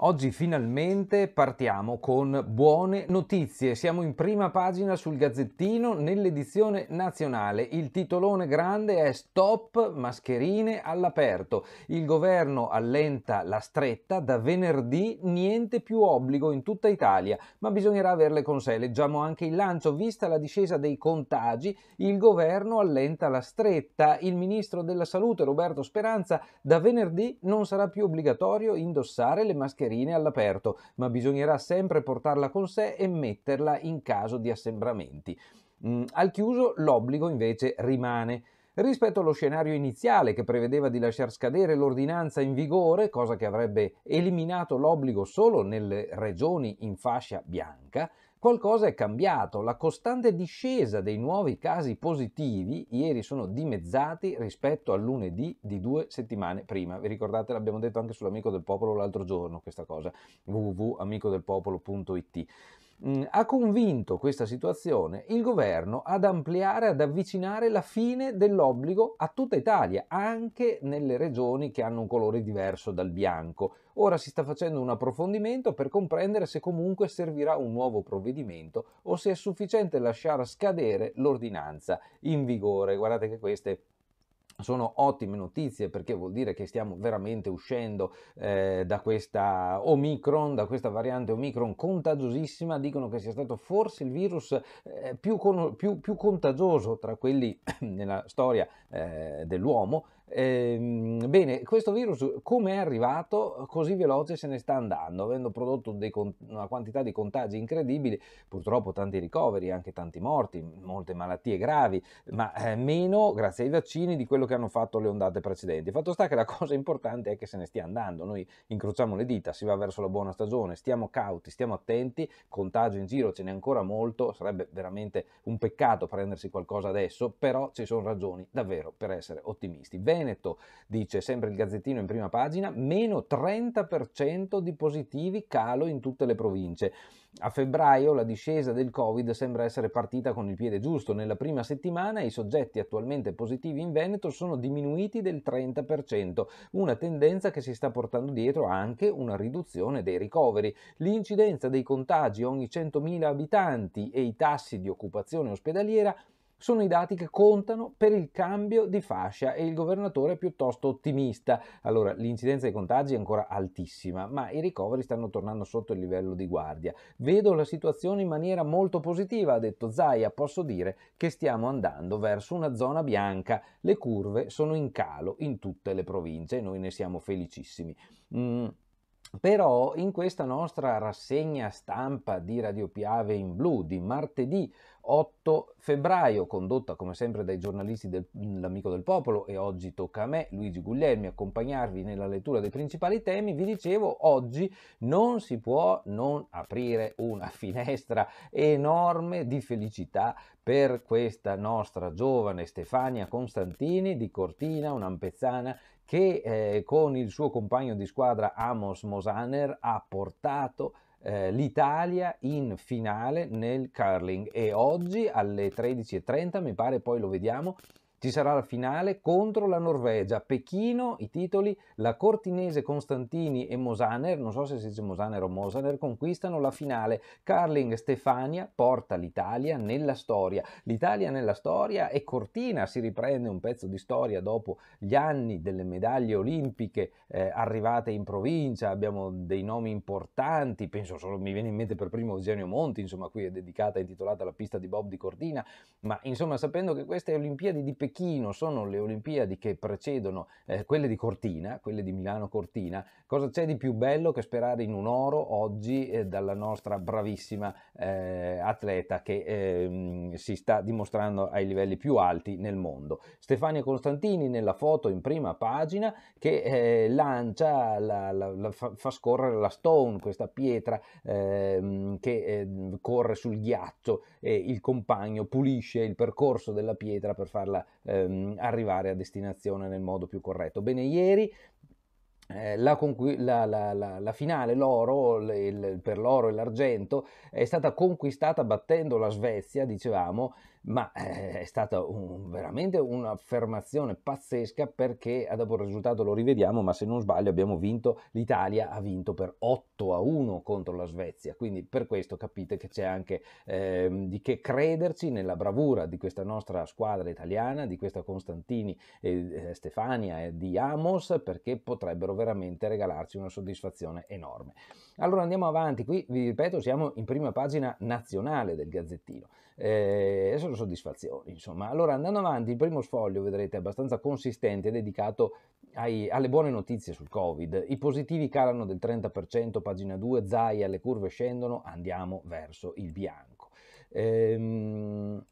Oggi finalmente partiamo con buone notizie. Siamo in prima pagina sul Gazzettino nell'edizione nazionale. Il titolone grande è Stop mascherine all'aperto. Il governo allenta la stretta, da venerdì niente più obbligo in tutta Italia, ma bisognerà averle con sé. Leggiamo anche il lancio, vista la discesa dei contagi, il governo allenta la stretta. Il ministro della Salute Roberto Speranza da venerdì non sarà più obbligatorio indossare le mascherine mascherine all'aperto, ma bisognerà sempre portarla con sé e metterla in caso di assembramenti. Mm, al chiuso l'obbligo invece rimane. Rispetto allo scenario iniziale che prevedeva di lasciar scadere l'ordinanza in vigore, cosa che avrebbe eliminato l'obbligo solo nelle regioni in fascia bianca, Qualcosa è cambiato, la costante discesa dei nuovi casi positivi ieri sono dimezzati rispetto al lunedì di due settimane prima. Vi ricordate, l'abbiamo detto anche sull'Amico del Popolo l'altro giorno questa cosa, www.amicodelpopolo.it. Mm, ha convinto questa situazione il governo ad ampliare, ad avvicinare la fine dell'obbligo a tutta Italia, anche nelle regioni che hanno un colore diverso dal bianco. Ora si sta facendo un approfondimento per comprendere se comunque servirà un nuovo provvedimento o se è sufficiente lasciare scadere l'ordinanza in vigore. Guardate che queste sono ottime notizie perché vuol dire che stiamo veramente uscendo eh, da questa Omicron, da questa variante Omicron contagiosissima. Dicono che sia stato forse il virus eh, più, con, più, più, contagioso tra quelli nella storia eh, dell'uomo Ehm, bene, questo virus come è arrivato così veloce se ne sta andando, avendo prodotto dei, una quantità di contagi incredibili, purtroppo tanti ricoveri, anche tanti morti, molte malattie gravi, ma eh, meno grazie ai vaccini di quello che hanno fatto le ondate precedenti. Fatto sta che la cosa importante è che se ne stia andando, noi incrociamo le dita, si va verso la buona stagione, stiamo cauti, stiamo attenti, contagio in giro ce n'è ancora molto, sarebbe veramente un peccato prendersi qualcosa adesso, però ci sono ragioni davvero per essere ottimisti. Veneto, dice sempre il Gazzettino in prima pagina, meno 30% di positivi calo in tutte le province. A febbraio la discesa del Covid sembra essere partita con il piede giusto. Nella prima settimana i soggetti attualmente positivi in Veneto sono diminuiti del 30%, una tendenza che si sta portando dietro anche una riduzione dei ricoveri. L'incidenza dei contagi ogni 100.000 abitanti e i tassi di occupazione ospedaliera sono i dati che contano per il cambio di fascia e il governatore è piuttosto ottimista. Allora, l'incidenza dei contagi è ancora altissima, ma i ricoveri stanno tornando sotto il livello di guardia. Vedo la situazione in maniera molto positiva, ha detto Zaia, posso dire che stiamo andando verso una zona bianca. Le curve sono in calo in tutte le province e noi ne siamo felicissimi. Mm. Però in questa nostra rassegna stampa di Radio Piave in Blu di martedì 8 febbraio, condotta come sempre dai giornalisti dell'Amico del Popolo e oggi tocca a me, Luigi Guglielmi, accompagnarvi nella lettura dei principali temi, vi dicevo oggi non si può non aprire una finestra enorme di felicità per questa nostra giovane Stefania Costantini di Cortina, un'ampezzana che eh, con il suo compagno di squadra Amos Mosaner ha portato eh, l'Italia in finale nel curling e oggi alle 13.30 mi pare poi lo vediamo ci sarà la finale contro la Norvegia, Pechino, i titoli, la Cortinese Constantini e Mosaner, non so se si dice Mosaner o Mosaner, conquistano la finale. Carling Stefania porta l'Italia nella storia. L'Italia nella storia e Cortina si riprende un pezzo di storia dopo gli anni delle medaglie olimpiche eh, arrivate in provincia, abbiamo dei nomi importanti, penso solo mi viene in mente per primo Eugenio Monti, insomma qui è dedicata, è intitolata la pista di Bob di Cortina, ma insomma sapendo che queste Olimpiadi di Pechino Pechino sono le Olimpiadi che precedono eh, quelle di Cortina, quelle di Milano Cortina, cosa c'è di più bello che sperare in un oro oggi eh, dalla nostra bravissima eh, atleta che ehm, si sta dimostrando ai livelli più alti nel mondo. Stefania Costantini nella foto in prima pagina che eh, lancia, la, la, la fa, fa, scorrere la stone, questa pietra ehm, che ehm, corre sul ghiaccio e il compagno pulisce il percorso della pietra per farla ehm, arrivare a destinazione nel modo più corretto. Bene, ieri eh, la, la, la, la, finale, l'oro, per l'oro e l'argento, è stata conquistata battendo la Svezia, dicevamo, ma eh, è stata un, veramente un'affermazione pazzesca perché eh, dopo il risultato lo rivediamo, ma se non sbaglio abbiamo vinto, l'Italia ha vinto per 8 a 1 contro la Svezia, quindi per questo capite che c'è anche eh, di che crederci nella bravura di questa nostra squadra italiana, di questa Costantini, e, eh, Stefania e di Amos, perché potrebbero veramente regalarci una soddisfazione enorme. Allora andiamo avanti, qui vi ripeto siamo in prima pagina nazionale del Gazzettino, eh, sono soddisfazioni insomma. Allora andando avanti il primo sfoglio vedrete è abbastanza consistente, dedicato ai, alle buone notizie sul Covid, i positivi calano del 30%, pagina 2, Zaia, le curve scendono, andiamo verso il bianco. Ehm,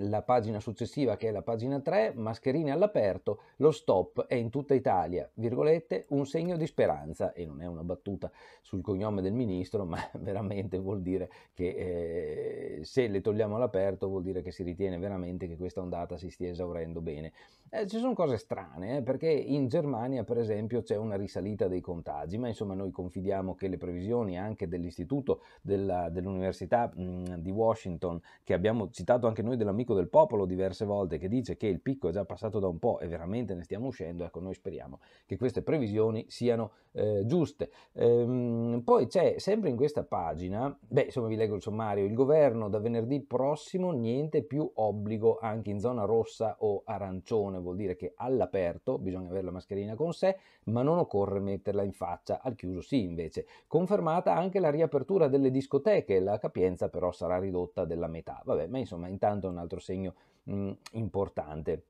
la pagina successiva che è la pagina 3, mascherine all'aperto, lo stop è in tutta Italia, virgolette, un segno di speranza, e non è una battuta sul cognome del ministro, ma veramente vuol dire che eh, se le togliamo all'aperto vuol dire che si ritiene veramente che questa ondata si stia esaurendo bene. Eh, ci sono cose strane, eh, perché in Germania, per esempio, c'è una risalita dei contagi, ma insomma noi confidiamo che le previsioni anche dell'istituto dell'Università mh, mhmm, di Washington, che abbiamo citato anche noi dell'amico del popolo diverse volte, che dice che il picco è già passato da un po' e veramente ne stiamo uscendo, ecco, noi speriamo che queste previsioni siano eh, giuste. Ehm, poi c'è sempre in questa pagina, beh, insomma vi leggo il sommario, il governo da venerdì prossimo niente più obbligo anche in zona rossa o arancione protezione vuol dire che all'aperto bisogna avere la mascherina con sé, ma non occorre metterla in faccia, al chiuso sì invece. Confermata anche la riapertura delle discoteche, la capienza però sarà ridotta della metà. Vabbè, ma insomma intanto è un altro segno mh, mm, importante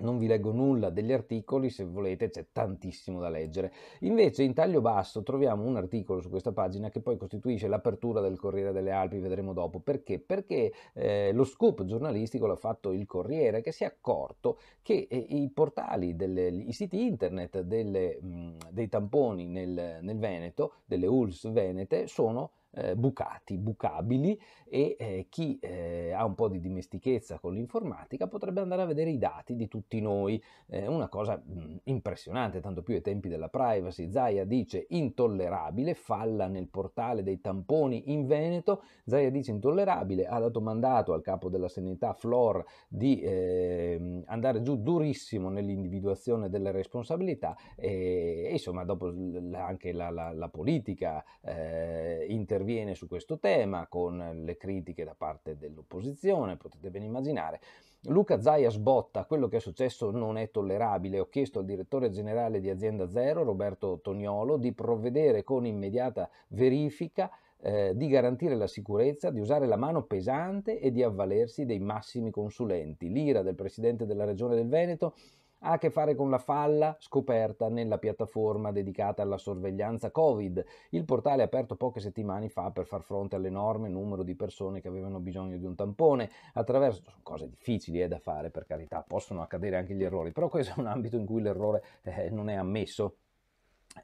non vi leggo nulla degli articoli, se volete c'è tantissimo da leggere. Invece in taglio basso troviamo un articolo su questa pagina che poi costituisce l'apertura del Corriere delle Alpi, vedremo dopo. Perché? Perché eh, lo scoop giornalistico l'ha fatto il Corriere che si è accorto che eh, i portali, delle, i siti internet delle, mh, mm, dei tamponi nel, nel Veneto, delle ULS venete, sono eh, bucati, bucabili e eh, chi eh, ha un po' di dimestichezza con l'informatica potrebbe andare a vedere i dati di tutti noi, eh, una cosa mh, mm, impressionante, tanto più ai tempi della privacy, Zaia dice intollerabile, falla nel portale dei tamponi in Veneto, Zaia dice intollerabile, ha dato mandato al capo della sanità Flor di ehm, andare giù durissimo nell'individuazione delle responsabilità e, e insomma dopo l- anche la, la, la politica eh, inter- interviene su questo tema con le critiche da parte dell'opposizione, potete ben immaginare. Luca Zaia sbotta, quello che è successo non è tollerabile. Ho chiesto al direttore generale di Azienda Zero, Roberto Toniolo, di provvedere con immediata verifica eh, di garantire la sicurezza, di usare la mano pesante e di avvalersi dei massimi consulenti. L'ira del presidente della regione del Veneto ha a che fare con la falla scoperta nella piattaforma dedicata alla sorveglianza Covid, il portale aperto poche settimane fa per far fronte all'enorme numero di persone che avevano bisogno di un tampone, attraverso cose difficili eh, da fare per carità, possono accadere anche gli errori, però questo è un ambito in cui l'errore eh, non è ammesso.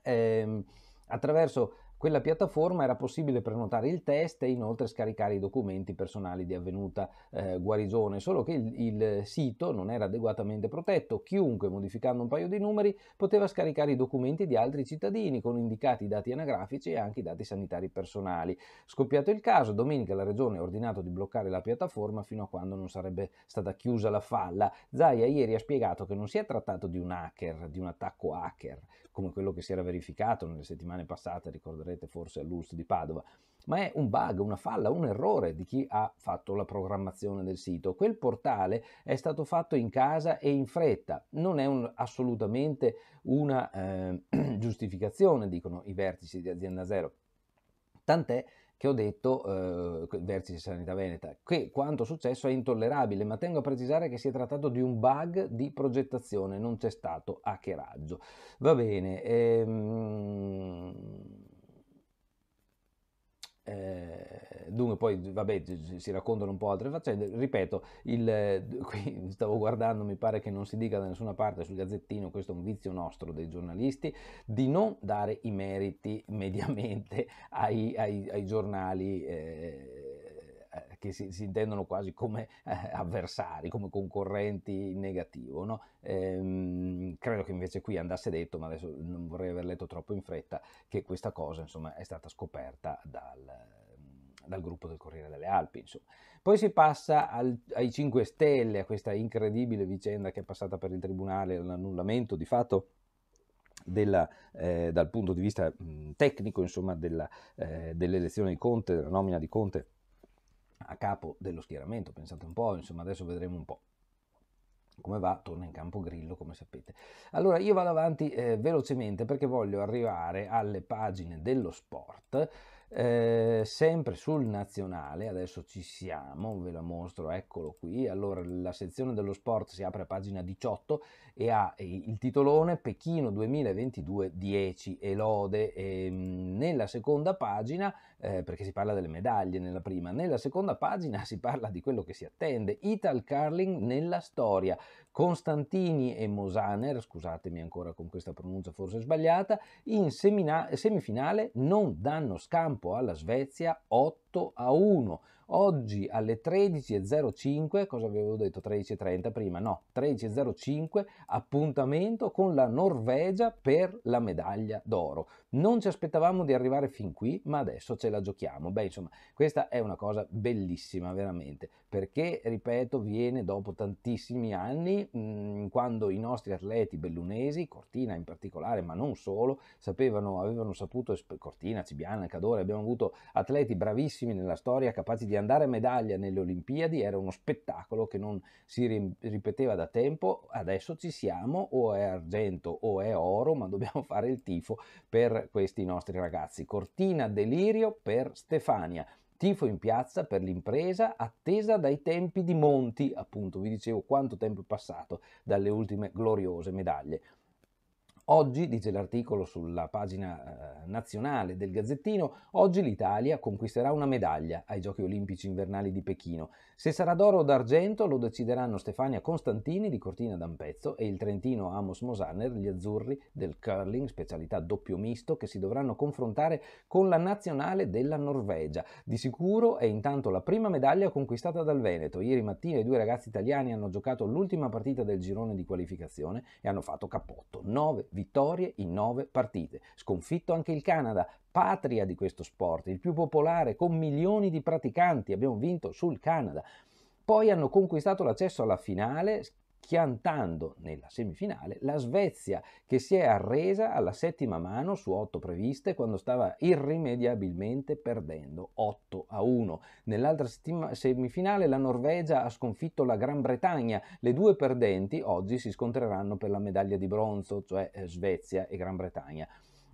Ehm, attraverso quella piattaforma era possibile prenotare il test e inoltre scaricare i documenti personali di avvenuta eh, guarigione, solo che il, il, sito non era adeguatamente protetto. Chiunque, modificando un paio di numeri, poteva scaricare i documenti di altri cittadini con indicati i dati anagrafici e anche i dati sanitari personali. Scoppiato il caso, domenica la regione ha ordinato di bloccare la piattaforma fino a quando non sarebbe stata chiusa la falla. Zaia ieri ha spiegato che non si è trattato di un hacker, di un attacco hacker, come quello che si era verificato nelle settimane passate, ricordate ricorderete forse all'URSS di Padova, ma è un bug, una falla, un errore di chi ha fatto la programmazione del sito. Quel portale è stato fatto in casa e in fretta, non è un, assolutamente una eh, giustificazione, dicono i vertici di Azienda Zero. Tant'è che ho detto, eh, vertice Sanità Veneta, che quanto successo è intollerabile, ma tengo a precisare che si è trattato di un bug di progettazione, non c'è stato hackeraggio. Va bene, ehm... Eh, dunque poi vabbè si raccontano un po' altre faccende ripeto il, eh, qui stavo guardando mi pare che non si dica da nessuna parte sul gazzettino questo è un vizio nostro dei giornalisti di non dare i meriti mediamente ai, ai, ai giornali eh, che si, si intendono quasi come eh, avversari, come concorrenti in negativo. No? Ehm, credo che invece qui andasse detto, ma adesso non vorrei aver letto troppo in fretta, che questa cosa insomma, è stata scoperta dal, dal gruppo del Corriere delle Alpi. Insomma. Poi si passa al, ai 5 Stelle, a questa incredibile vicenda che è passata per il Tribunale, l'annullamento di fatto. Della, eh, dal punto di vista mh, tecnico insomma, della, eh, dell'elezione di Conte, della nomina di Conte a capo dello schieramento, pensate un po', insomma adesso vedremo un po' come va, torna in campo Grillo come sapete. Allora io vado avanti eh, velocemente perché voglio arrivare alle pagine dello sport, eh, sempre sul nazionale, adesso ci siamo, ve la mostro, eccolo qui. Allora la sezione dello sport si apre a pagina 18 e ha eh, il titolone Pechino 2022-10 e lode. E, ehm, nella seconda pagina eh, perché si parla delle medaglie nella prima, nella seconda pagina si parla di quello che si attende, Ital Carling nella storia, Constantini e Mosaner, scusatemi ancora con questa pronuncia forse sbagliata, in semina- semifinale non danno scampo alla Svezia 8 a 1, Oggi alle 13.05, cosa avevo detto 13.30 prima? No, 13.05 appuntamento con la Norvegia per la medaglia d'oro. Non ci aspettavamo di arrivare fin qui, ma adesso ce la giochiamo. Beh, insomma, questa è una cosa bellissima veramente, perché, ripeto, viene dopo tantissimi anni, mh, quando i nostri atleti bellunesi, Cortina in particolare, ma non solo, sapevano, avevano saputo, Cortina, Cibiana, Cadore, abbiamo avuto atleti bravissimi nella storia, capaci di di andare a medaglia nelle Olimpiadi era uno spettacolo che non si ripeteva da tempo, adesso ci siamo, o è argento o è oro, ma dobbiamo fare il tifo per questi nostri ragazzi. Cortina delirio per Stefania. Tifo in piazza per l'impresa attesa dai tempi di Monti, appunto vi dicevo quanto tempo è passato dalle ultime gloriose medaglie. Oggi, dice l'articolo sulla pagina eh, nazionale del Gazzettino, oggi l'Italia conquisterà una medaglia ai Giochi Olimpici invernali di Pechino. Se sarà d'oro o d'argento lo decideranno Stefania Constantini di Cortina d'Ampezzo e il trentino Amos Mosanner, gli azzurri del curling, specialità doppio misto, che si dovranno confrontare con la nazionale della Norvegia. Di sicuro è intanto la prima medaglia conquistata dal Veneto. Ieri mattina i due ragazzi italiani hanno giocato l'ultima partita del girone di qualificazione e hanno fatto cappotto 9 vittorie in nove partite. Sconfitto anche il Canada, patria di questo sport, il più popolare con milioni di praticanti, abbiamo vinto sul Canada. Poi hanno conquistato l'accesso alla finale schiantando nella semifinale la Svezia che si è arresa alla settima mano su otto previste quando stava irrimediabilmente perdendo 8 a 1. Nell'altra semifinale la Norvegia ha sconfitto la Gran Bretagna, le due perdenti oggi si scontreranno per la medaglia di bronzo, cioè eh, Svezia e Gran Bretagna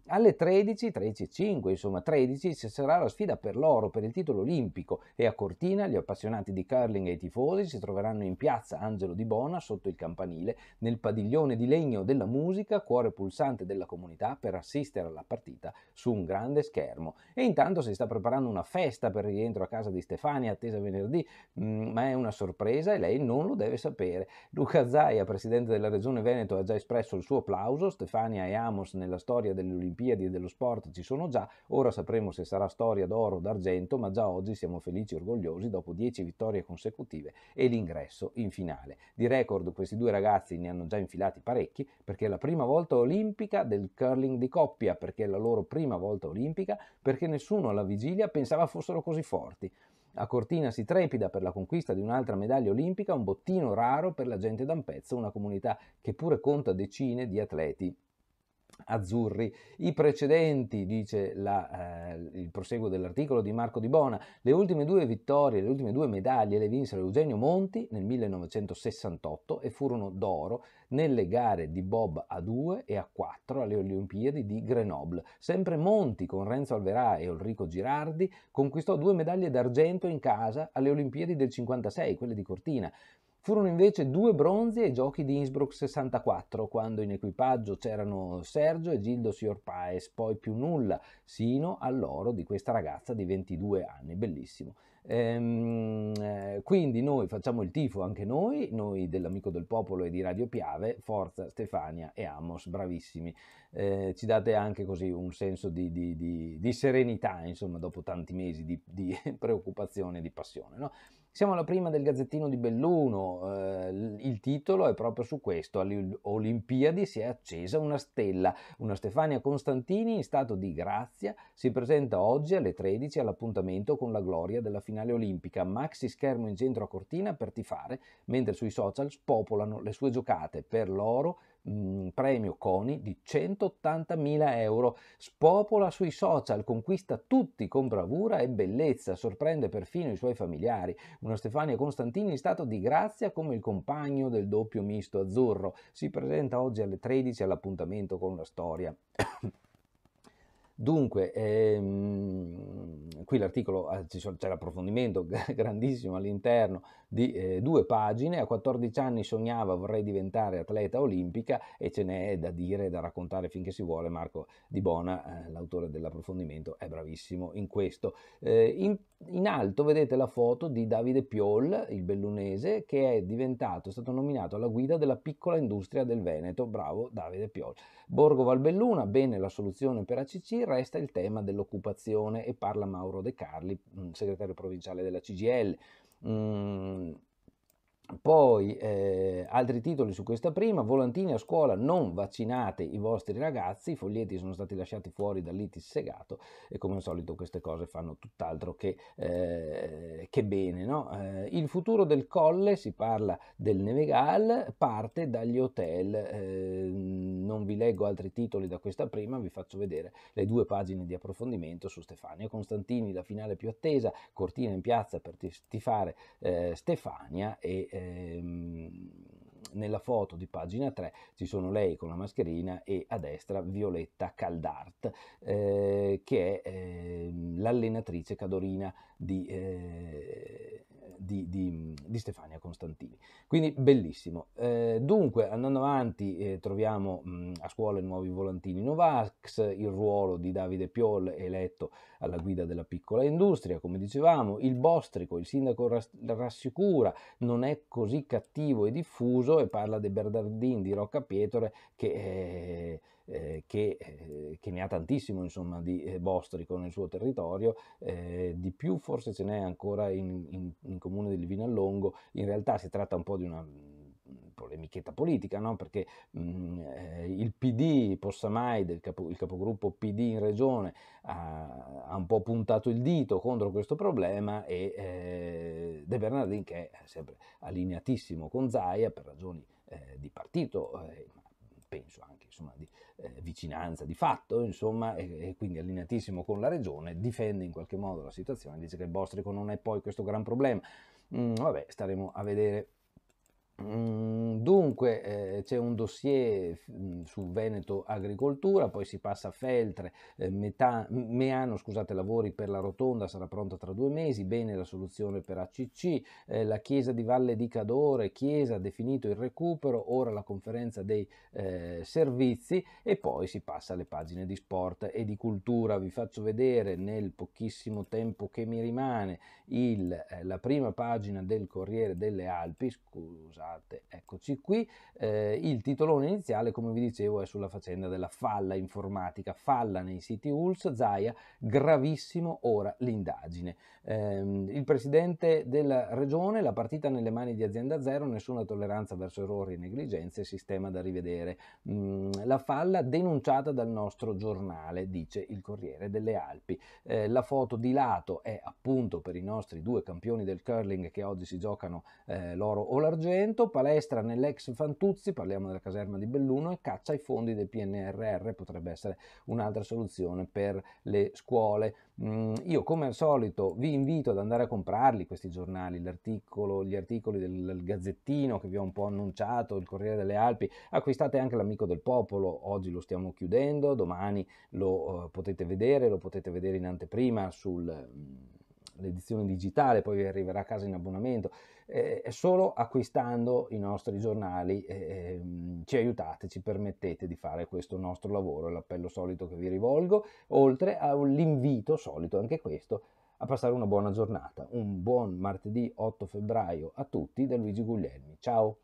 alle 13, 13 5, insomma 13, ci sarà la sfida per l'oro, per il titolo olimpico e a Cortina gli appassionati di curling e i tifosi si troveranno in piazza Angelo di Bona sotto il campanile, nel padiglione di legno della musica, cuore pulsante della comunità per assistere alla partita su un grande schermo. E intanto si sta preparando una festa per il rientro a casa di Stefania, attesa venerdì, mm, ma è una sorpresa e lei non lo deve sapere. Luca Zaia, presidente della Regione Veneto, ha già espresso il suo applauso, Stefania e Amos nella storia dell'Olimpia Olimpiadi e dello sport ci sono già, ora sapremo se sarà storia d'oro o d'argento, ma già oggi siamo felici e orgogliosi dopo 10 vittorie consecutive e l'ingresso in finale. Di record questi due ragazzi ne hanno già infilati parecchi perché è la prima volta olimpica del curling di coppia, perché è la loro prima volta olimpica, perché nessuno alla vigilia pensava fossero così forti. A Cortina si trepida per la conquista di un'altra medaglia olimpica, un bottino raro per la gente d'Ampezzo, una comunità che pure conta decine di atleti azzurri. I precedenti, dice la, eh, il proseguo dell'articolo di Marco Di Bona, le ultime due vittorie, le ultime due medaglie le vinsero Eugenio Monti nel 1968 e furono d'oro nelle gare di Bob a 2 e a 4 alle Olimpiadi di Grenoble. Sempre Monti con Renzo Alverà e Ulrico Girardi conquistò due medaglie d'argento in casa alle Olimpiadi del 56, quelle di Cortina. Furono invece due bronzi ai giochi di Innsbruck 64, quando in equipaggio c'erano Sergio e Gildo Siorpaes, poi più nulla, sino all'oro di questa ragazza di 22 anni, bellissimo. Ehm, eh, quindi noi facciamo il tifo anche noi, noi dell'Amico del Popolo e di Radio Piave, forza Stefania e Amos, bravissimi. Eh, ci date anche così un senso di, di, di, di, serenità, insomma, dopo tanti mesi di, di preoccupazione e di passione. No? Siamo alla prima del Gazzettino di Belluno, eh, il titolo è proprio su questo, alle Olimpiadi si è accesa una stella, una Stefania Costantini in stato di grazia si presenta oggi alle 13 all'appuntamento con la gloria della finale olimpica, maxi schermo in centro a cortina per tifare, mentre sui social spopolano le sue giocate per l'oro mh, premio CONI di 180.000 euro, spopola sui social, conquista tutti con bravura e bellezza, sorprende perfino i suoi familiari. Una Stefania Costantini in stato di grazia come il compagno del doppio misto azzurro, si presenta oggi alle 13 all'appuntamento con la storia. Dunque, ehm, qui l'articolo ah, c'è l'approfondimento grandissimo all'interno di eh, due pagine. A 14 anni sognava vorrei diventare atleta olimpica e ce n'è da dire e da raccontare finché si vuole. Marco Di Bona, eh, l'autore dell'approfondimento, è bravissimo in questo. Eh, in, in, alto vedete la foto di Davide Piol, il bellunese, che è diventato, è stato nominato alla guida della piccola industria del Veneto. Bravo Davide Piol. Borgo Valbelluna, bene la soluzione per ACC, resta il tema dell'occupazione e parla Mauro De Carli, mm, segretario provinciale della CGL. Mm, poi eh, altri titoli su questa prima, volantini a scuola, non vaccinate i vostri ragazzi, i foglietti sono stati lasciati fuori dall'itis segato e come al solito queste cose fanno tutt'altro che, eh, che bene. No? Eh, il futuro del colle, si parla del Nevegal, parte dagli hotel, eh, non vi leggo altri titoli da questa prima, vi faccio vedere le due pagine di approfondimento su Stefania Costantini, la finale più attesa, cortina in piazza per tifare eh, Stefania e eh, ehm, nella foto di pagina 3 ci sono lei con la mascherina e a destra Violetta Caldart, eh, che è eh, l'allenatrice cadorina di, eh, di, di, di Stefania Costantini. Quindi bellissimo. Eh, dunque, andando avanti, eh, troviamo mh, mm, a scuola i nuovi volantini Novax, il ruolo di Davide Piol eletto alla guida della piccola industria, come dicevamo, il Bostrico, il sindaco rassicura, non è così cattivo e diffuso e parla dei Bernardini di Rocca Pietore che... Eh, eh, che, eh, che, ne ha tantissimo insomma, di eh, bostrico nel suo territorio, eh, di più forse ce n'è ancora in, in, in comune di Livino Allongo, in realtà si tratta un po' di una mm, polemichetta politica, no? perché mh, mm, eh, il PD, Possamai, capo, il capogruppo PD in regione, ha, ha, un po' puntato il dito contro questo problema e eh, De Bernardin, che è sempre allineatissimo con Zaia per ragioni eh, di partito, penso anche insomma, di eh, vicinanza di fatto, insomma, e, e, quindi allineatissimo con la regione, difende in qualche modo la situazione, dice che il Bostrico non è poi questo gran problema. Mm, vabbè, staremo a vedere. Mm, dunque eh, c'è un dossier mm, su Veneto Agricoltura, poi si passa a Feltre, eh, metà, Meano scusate, lavori per la rotonda, sarà pronta tra due mesi, bene la soluzione per ACC, eh, la chiesa di Valle di Cadore, chiesa definito il recupero, ora la conferenza dei eh, servizi e poi si passa alle pagine di sport e di cultura. Vi faccio vedere nel pochissimo tempo che mi rimane il, eh, la prima pagina del Corriere delle Alpi, scusate parte. Eccoci qui, eh, il titolone iniziale come vi dicevo è sulla faccenda della falla informatica, falla nei siti ULS, Zaia, gravissimo ora l'indagine. Eh, il presidente della regione, la partita nelle mani di azienda zero, nessuna tolleranza verso errori e negligenze, sistema da rivedere. Mm, la falla denunciata dal nostro giornale, dice il Corriere delle Alpi. Eh, la foto di lato è appunto per i nostri due campioni del curling che oggi si giocano eh, l'oro o l'argento, Veneto, palestra nell'ex Fantuzzi, parliamo della caserma di Belluno, e caccia ai fondi del PNRR potrebbe essere un'altra soluzione per le scuole. Mm, io come al solito vi invito ad andare a comprarli questi giornali, l'articolo, gli articoli del, Gazzettino che vi ho un po' annunciato, il Corriere delle Alpi, acquistate anche l'Amico del Popolo, oggi lo stiamo chiudendo, domani lo eh, potete vedere, lo potete vedere in anteprima sull'edizione mm, digitale, poi vi arriverà a casa in abbonamento eh, solo acquistando i nostri giornali eh, ehm, ci aiutate, ci permettete di fare questo nostro lavoro, è l'appello solito che vi rivolgo, oltre all'invito solito anche questo a passare una buona giornata, un buon martedì 8 febbraio a tutti da Luigi Guglielmi. Ciao!